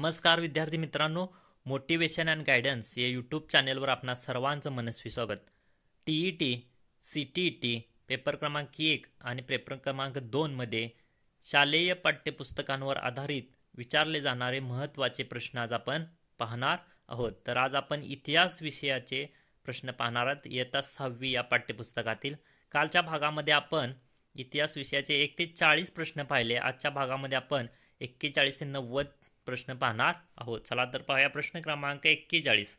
नमस्कार विद्यार्थी मित्रांनो मोटिवेशन अँड गायडन्स या यूट्यूब चॅनेलवर आपणा सर्वांचं मनस्वी स्वागत T E T C T E T paper क्रमांक एक आणि पेपर क्रमांक दोनमध्ये शालेय पाठ्यपुस्तकांवर आधारित विचारले जाणारे महत्त्वाचे प्रश्न आज आपण पाहणार आहोत तर आज आपण इतिहास विषयाचे प्रश्न पाहणार आहोत इयत्ता सहावी या पाठ्यपुस्तकातील कालच्या भागामध्ये आपण इतिहास विषयाचे एक ते चाळीस प्रश्न पाहिले आजच्या भागामध्ये आपण एक्केचाळीस ते नव्वद प्रश्न पाहणार आहोत चला तर पाहूया प्रश्न क्रमांक एक्केचाळीस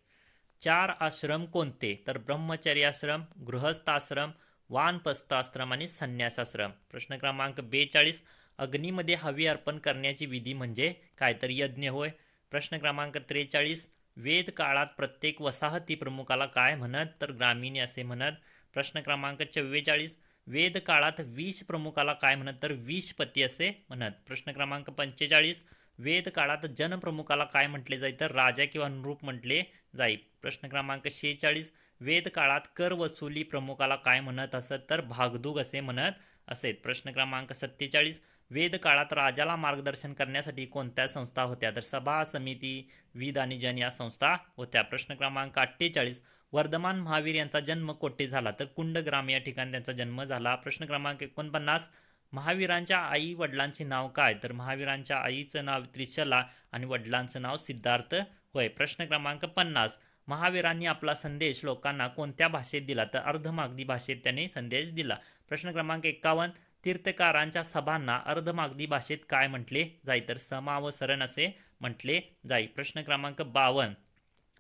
चार आश्रम कोणते तर ब्रह्मचर्याश्रम गृहस्थाश्रम वानपस्थाश्रम आणि संन्यासाश्रम प्रश्न क्रमांक बेचाळीस अग्नीमध्ये हवी अर्पण करण्याची विधी म्हणजे काय तर यज्ञ होय प्रश्न क्रमांक त्रेचाळीस वेद काळात प्रत्येक वसाहती प्रमुखाला काय म्हणत तर ग्रामीण असे म्हणत प्रश्न क्रमांक चव्वेचाळीस वेद काळात विष प्रमुखाला काय म्हणत तर विषपती असे म्हणत प्रश्न क्रमांक पंचेचाळीस वेद काळात जनप्रमुखाला काय म्हटले जाई तर राजा किंवा नृप म्हटले जाई प्रश्न क्रमांक शेहेचाळीस वेद काळात कर वसुली प्रमुखाला काय म्हणत असत तर भागदूग असे म्हणत असेत प्रश्न क्रमांक सत्तेचाळीस वेद काळात राजाला मार्गदर्शन करण्यासाठी कोणत्या संस्था होत्या तर सभा समिती विद आणि जन या संस्था होत्या प्रश्न क्रमांक अठ्ठेचाळीस वर्धमान महावीर यांचा जन्म कोठे झाला तर कुंडग्राम या ठिकाणी त्यांचा जन्म झाला प्रश्न क्रमांक एकोणपन्नास महावीरांच्या आई वडिलांचे नाव काय तर महावीरांच्या आईचं नाव त्रिशला आणि वडिलांचं नाव सिद्धार्थ होय प्रश्न क्रमांक पन्नास महावीरांनी आपला संदेश लोकांना कोणत्या भाषेत दिला तर अर्धमागदी भाषेत त्याने संदेश दिला प्रश्न क्रमांक एकावन्न तीर्थकारांच्या सभांना अर्धमागदी भाषेत काय म्हटले जाई तर समावसरण असे म्हटले जाई प्रश्न क्रमांक बावन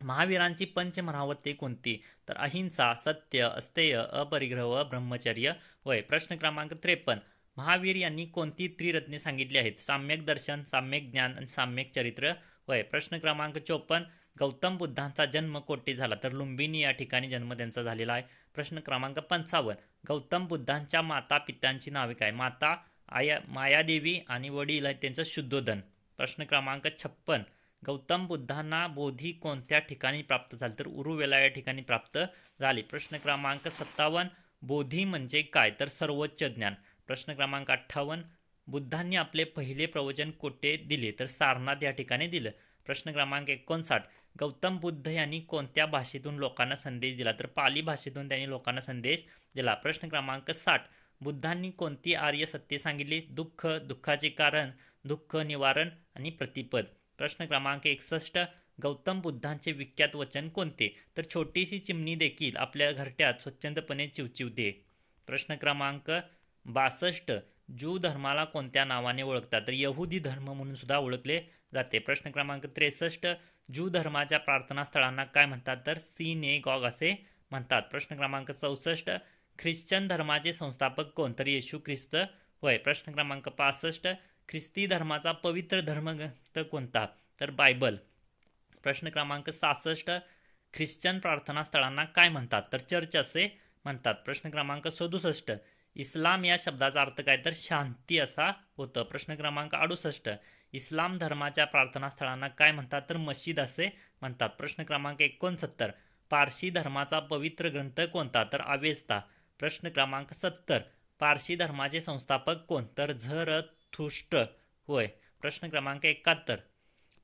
महावीरांची पंचमहावते कोणती तर अहिंसा सत्य अस्तेय अपरिग्रह ब्रह्मचर्य होय प्रश्न क्रमांक त्रेपन्न महावीर यांनी कोणती त्रिरत्ने सांगितली आहेत साम्यक दर्शन साम्यक ज्ञान आणि साम्यक चरित्र होय प्रश्न क्रमांक चोपन्न गौतम बुद्धांचा जन्म कोठे झाला तर लुंबिनी या ठिकाणी जन्म त्यांचा झालेला आहे प्रश्न क्रमांक पंचावन्न गौतम बुद्धांच्या माता पित्यांची नावे काय माता आया मायादेवी आणि वडील आहे त्यांचं शुद्धोधन प्रश्न क्रमांक छप्पन गौतम बुद्धांना बोधी कोणत्या ठिकाणी प्राप्त झाली तर उरुवेला या ठिकाणी प्राप्त झाली प्रश्न क्रमांक सत्तावन्न बोधी म्हणजे काय तर सर्वोच्च ज्ञान प्रश्न क्रमांक अठ्ठावन्न बुद्धांनी आपले पहिले प्रवचन कोठे दिले तर सारनाथ या ठिकाणी दिलं प्रश्न क्रमांक एकोणसाठ गौतम बुद्ध यांनी कोणत्या भाषेतून लोकांना संदेश दिला तर पाली भाषेतून त्यांनी लोकांना संदेश दिला प्रश्न क्रमांक साठ बुद्धांनी कोणती आर्य सत्य सांगितली दुःख दुःखाचे कारण दुःख निवारण आणि प्रतिपद प्रश्न क्रमांक एकसष्ट गौतम बुद्धांचे विख्यात वचन कोणते तर छोटीशी चिमणी देखील आपल्या घरट्यात स्वच्छंदपणे चिवचिवते प्रश्न क्रमांक बासष्ट जू धर्माला कोणत्या नावाने ओळखतात तर यहुदी धर्म म्हणून सुद्धा ओळखले जाते प्रश्न क्रमांक त्रेसष्ट जू धर्माच्या प्रार्थना स्थळांना काय म्हणतात तर सी ने गॉग असे म्हणतात प्रश्न क्रमांक चौसष्ट ख्रिश्चन धर्माचे संस्थापक कोण तर येशू ख्रिस्त होय प्रश्न क्रमांक पासष्ट ख्रिस्ती धर्माचा पवित्र धर्मग्रंथ कोणता तर बायबल प्रश्न क्रमांक सहासष्ट ख्रिश्चन प्रार्थना स्थळांना काय म्हणतात तर चर्च असे म्हणतात प्रश्न क्रमांक सदुसष्ट इस्लाम या शब्दाचा अर्थ काय तर शांती असा होतं प्रश्न क्रमांक अडुसष्ट इस्लाम धर्माच्या प्रार्थनास्थळांना काय म्हणतात तर मशीद असे म्हणतात प्रश्न क्रमांक एकोणसत्तर पारशी धर्माचा पवित्र ग्रंथ कोणता तर आवेस्ता प्रश्न क्रमांक सत्तर पारशी धर्माचे संस्थापक कोण तर झरथुष्ट होय प्रश्न क्रमांक एकाहत्तर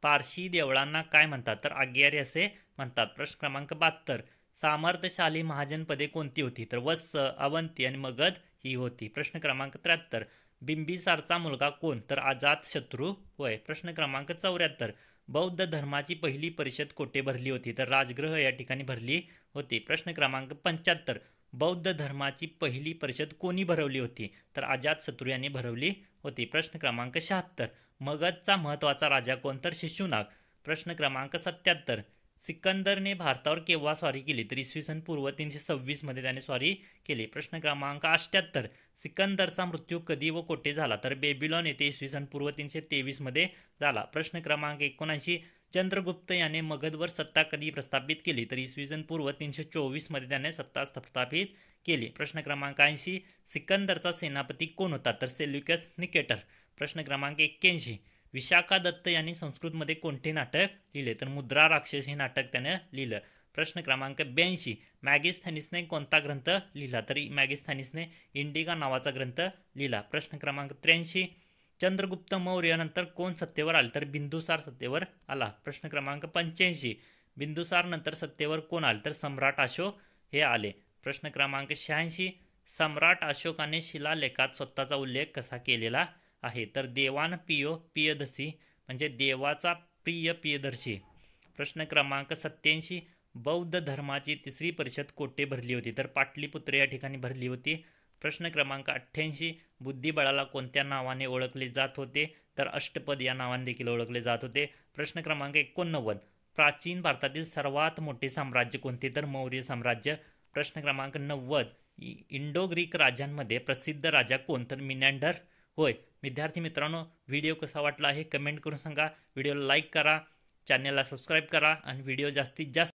पारशी देवळांना काय म्हणतात तर आग्यारी असे म्हणतात प्रश्न क्रमांक बहात्तर सामर्थ्यशाली महाजनपदे कोणती होती तर वत्स अवंती आणि मगध ही होती प्रश्न क्रमांक त्र्याहत्तर बिंबिसारचा मुलगा कोण तर आजात शत्रू होय प्रश्न क्रमांक चौऱ्याहत्तर बौद्ध धर्माची पहिली परिषद कोठे भरली होती तर राजगृह या ठिकाणी भरली होती प्रश्न क्रमांक पंच्याहत्तर बौद्ध धर्माची पहिली परिषद कोणी भरवली होती तर आजात शत्रू यांनी भरवली होती प्रश्न क्रमांक शहात्तर मगधचा महत्त्वाचा राजा कोण तर शिशुनाग प्रश्न क्रमांक सत्याहत्तर सिकंदरने भारतावर केव्हा स्वारी केली तर इसवी सन पूर्व तीनशे सव्वीसमध्ये त्याने स्वारी केली प्रश्न क्रमांक अष्ट्याहत्तर सिकंदरचा मृत्यू कधी व कोठे झाला तर बेबिलॉन येथे इसवी सन पूर्व तीनशे तेवीसमध्ये झाला प्रश्न क्रमांक एकोणऐंशी चंद्रगुप्त याने मगधवर सत्ता कधी प्रस्थापित केली तर इसवी सन पूर्व तीनशे चोवीसमध्ये त्याने सत्ता स्थापित केली प्रश्न क्रमांक ऐंशी सिकंदरचा सेनापती कोण होता तर सेल्युकस निकेटर प्रश्न क्रमांक एक्क्याऐंशी विशाखा दत्त यांनी संस्कृतमध्ये कोणते नाटक लिहिले तर मुद्रा राक्षस हे नाटक त्यानं लिहिलं प्रश्न क्रमांक ब्याऐंशी मॅगेस्थॅनिसने कोणता ग्रंथ लिहिला तर मॅगेस्थॅनिसने इंडिगा नावाचा ग्रंथ लिहिला प्रश्न क्रमांक त्र्याऐंशी चंद्रगुप्त मौर्य कोण सत्तेवर आले तर बिंदुसार सत्तेवर आला प्रश्न क्रमांक पंच्याऐंशी बिंदुसार नंतर सत्तेवर कोण आले तर सम्राट अशोक हे आले प्रश्न क्रमांक शहाऐंशी सम्राट अशोकाने शिलालेखात स्वतःचा उल्लेख कसा केलेला आहे तर देवान पियो पियदसी म्हणजे देवाचा प्रिय पियदर्शी प्रश्न क्रमांक सत्याऐंशी बौद्ध धर्माची तिसरी परिषद कोठे भरली होती तर पाटलीपुत्र या ठिकाणी भरली होती प्रश्न क्रमांक अठ्ठ्याऐंशी बुद्धिबळाला कोणत्या नावाने ओळखले जात होते तर अष्टपद या नावाने देखील ओळखले जात होते प्रश्न क्रमांक एकोणनव्वद प्राचीन भारतातील सर्वात मोठे साम्राज्य कोणते तर मौर्य साम्राज्य प्रश्न क्रमांक नव्वद इंडो ग्रीक राजांमध्ये प्रसिद्ध राजा कोण तर मिनँडर होय विद्यार्थी मित्रांनो व्हिडिओ कसा वाटला हे कमेंट करून सांगा व्हिडिओला लाईक करा चॅनलला सबस्क्राईब करा आणि व्हिडिओ जास्तीत जास्त